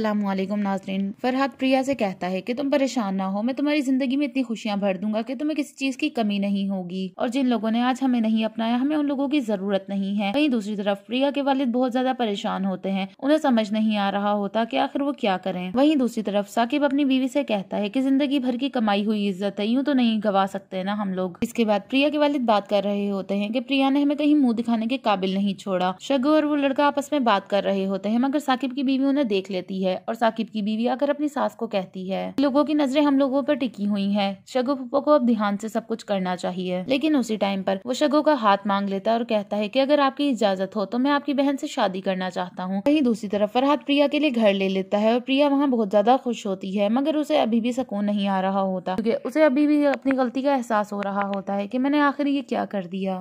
अल्लाम नाजरीन फरहत प्रिया से कहता है कि तुम परेशान ना हो मैं तुम्हारी जिंदगी में इतनी खुशियां भर दूंगा कि तुम्हें किसी चीज की कमी नहीं होगी और जिन लोगों ने आज हमें नहीं अपनाया हमें उन लोगों की जरूरत नहीं है वहीं दूसरी तरफ प्रिया के वालिद बहुत ज्यादा परेशान होते हैं उन्हें समझ नहीं आ रहा होता की आखिर वो क्या करें वही दूसरी तरफ साकिब अपनी बीवी से कहता है की जिंदगी भर की कमाई हुई इज्जत है यूँ तो नहीं गवा सकते ना हम लोग इसके बाद प्रिया के वालिद बात कर रहे होते हैं की प्रिया ने हमें कहीं मुँह दिखाने के काबिल नहीं छोड़ा शगो और वो लड़का आपस में बात कर रहे होते हैं मगर साकिब की बीवी उन्हें देख लेती है होती है और साकिब की बीवी आकर अपनी सास को कहती है लोगों की नजरें हम लोगों पर टिकी हुई है शगो को अब ध्यान से सब कुछ करना चाहिए लेकिन उसी टाइम पर वो शगो का हाथ मांग लेता है और कहता है की अगर आपकी इजाजत हो तो मैं आपकी बहन से शादी करना चाहता हूँ वही दूसरी तरफ फरहाद प्रिया के लिए घर ले लेता है और प्रिया वहाँ बहुत ज्यादा खुश होती है मगर उसे अभी भी सुकून नहीं आ रहा होता क्योंकि उसे अभी भी अपनी गलती का एहसास हो रहा होता है कि मैंने आखिर ये क्या कर दिया